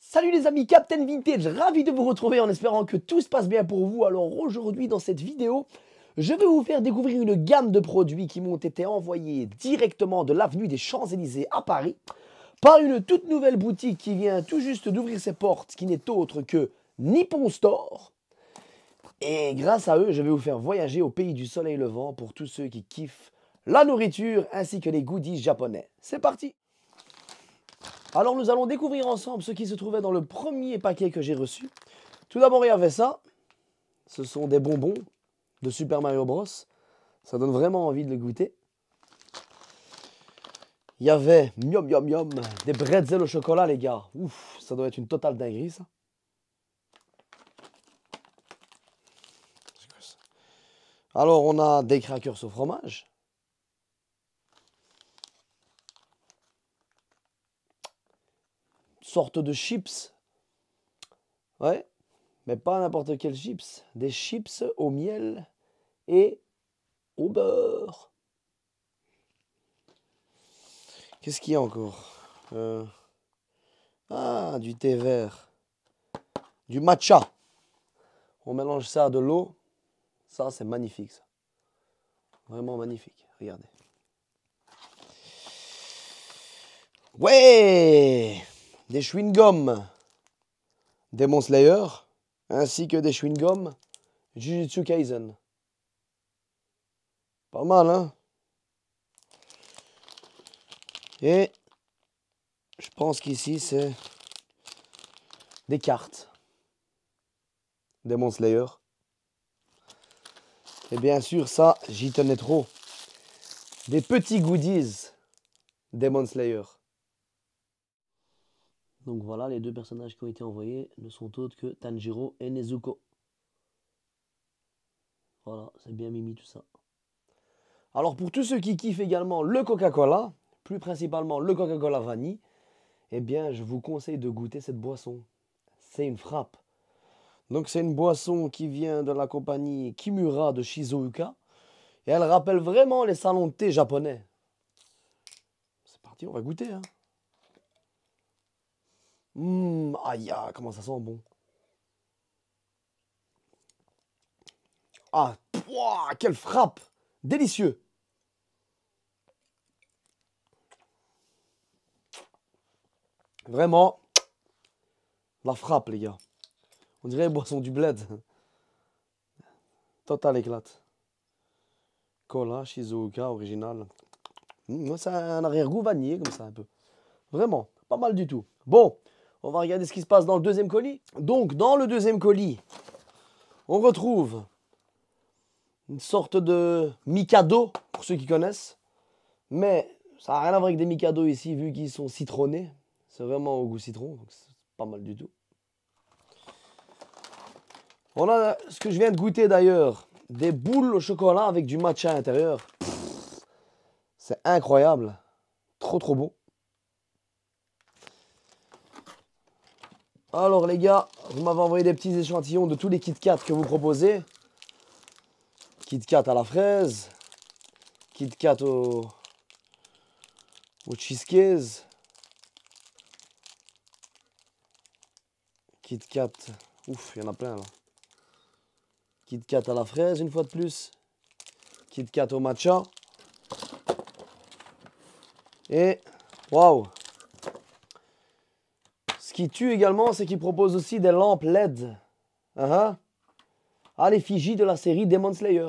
Salut les amis, Captain Vintage, ravi de vous retrouver en espérant que tout se passe bien pour vous. Alors aujourd'hui dans cette vidéo, je vais vous faire découvrir une gamme de produits qui m'ont été envoyés directement de l'avenue des Champs-Élysées à Paris par une toute nouvelle boutique qui vient tout juste d'ouvrir ses portes, qui n'est autre que Nippon Store. Et grâce à eux, je vais vous faire voyager au pays du soleil levant pour tous ceux qui kiffent la nourriture ainsi que les goodies japonais. C'est parti Alors nous allons découvrir ensemble ce qui se trouvait dans le premier paquet que j'ai reçu. Tout d'abord il y avait ça, ce sont des bonbons de Super Mario Bros. Ça donne vraiment envie de le goûter. Il y avait miam miam miam des bretzels au chocolat les gars. Ouf, ça doit être une totale dinguerie ça. Alors on a des crackers au fromage, sorte de chips. Ouais, mais pas n'importe quel chips. Des chips au miel et au beurre. Qu'est-ce qu'il y a encore euh, Ah, du thé vert. Du matcha. On mélange ça à de l'eau. Ça, c'est magnifique, ça. Vraiment magnifique. Regardez. Ouais des chewing-gums Demon Slayer, ainsi que des chewing-gums Jujutsu Kaisen. Pas mal, hein Et je pense qu'ici, c'est des cartes. Demon Slayer. Et bien sûr, ça, j'y tenais trop. Des petits goodies Demon Slayer. Donc voilà, les deux personnages qui ont été envoyés ne sont autres que Tanjiro et Nezuko. Voilà, c'est bien mimi tout ça. Alors pour tous ceux qui kiffent également le Coca-Cola, plus principalement le Coca-Cola vanille, eh bien je vous conseille de goûter cette boisson. C'est une frappe. Donc c'est une boisson qui vient de la compagnie Kimura de Shizuoka et elle rappelle vraiment les salons de thé japonais. C'est parti, on va goûter hein. Mmm, aïe, ah, comment ça sent bon. Ah, pouah, quelle frappe Délicieux Vraiment, la frappe, les gars. On dirait boisson du bled. Total éclate. Cola, Shizuoka, original. Hum, moi, c'est un arrière-goût vanillé, comme ça, un peu. Vraiment, pas mal du tout. Bon, on va regarder ce qui se passe dans le deuxième colis. Donc, dans le deuxième colis, on retrouve une sorte de Mikado, pour ceux qui connaissent. Mais ça n'a rien à voir avec des Mikado ici, vu qu'ils sont citronnés. C'est vraiment au goût citron, donc c'est pas mal du tout. On a ce que je viens de goûter d'ailleurs, des boules au chocolat avec du matcha à l'intérieur. C'est incroyable, trop trop beau. Alors les gars, vous m'avez envoyé des petits échantillons de tous les Kit que vous proposez. KitKat à la fraise, Kit au, au cheesecake, Kit ouf, il y en a plein là. Kit à la fraise une fois de plus, Kit au matcha. Et waouh, qui tue également, c'est qu'il propose aussi des lampes LED. Uh-huh. À l'effigie de la série Demon Slayer.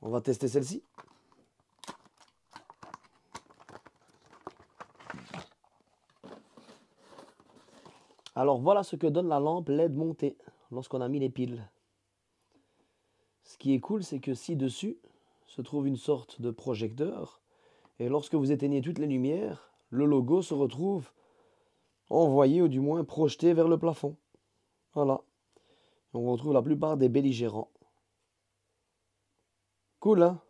On va tester celle-ci. Alors voilà ce que donne la lampe LED montée lorsqu'on a mis les piles. Ce qui est cool, c'est que ci-dessus se trouve une sorte de projecteur. Et lorsque vous éteignez toutes les lumières, le logo se retrouve envoyé ou du moins projeté vers le plafond. Voilà. On retrouve la plupart des belligérants. Cool, hein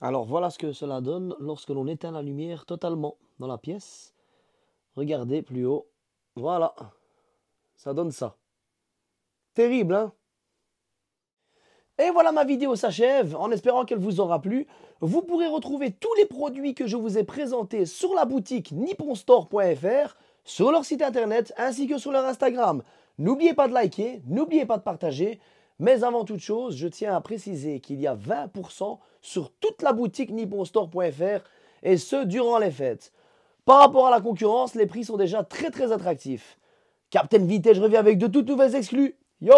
Alors voilà ce que cela donne lorsque l'on éteint la lumière totalement dans la pièce. Regardez plus haut. Voilà. Ça donne ça. Terrible, hein et voilà, ma vidéo s'achève. En espérant qu'elle vous aura plu, vous pourrez retrouver tous les produits que je vous ai présentés sur la boutique nipponstore.fr, sur leur site internet ainsi que sur leur Instagram. N'oubliez pas de liker, n'oubliez pas de partager. Mais avant toute chose, je tiens à préciser qu'il y a 20% sur toute la boutique nipponstore.fr et ce durant les fêtes. Par rapport à la concurrence, les prix sont déjà très très attractifs. Captain je reviens avec de toutes nouvelles exclus. Yo!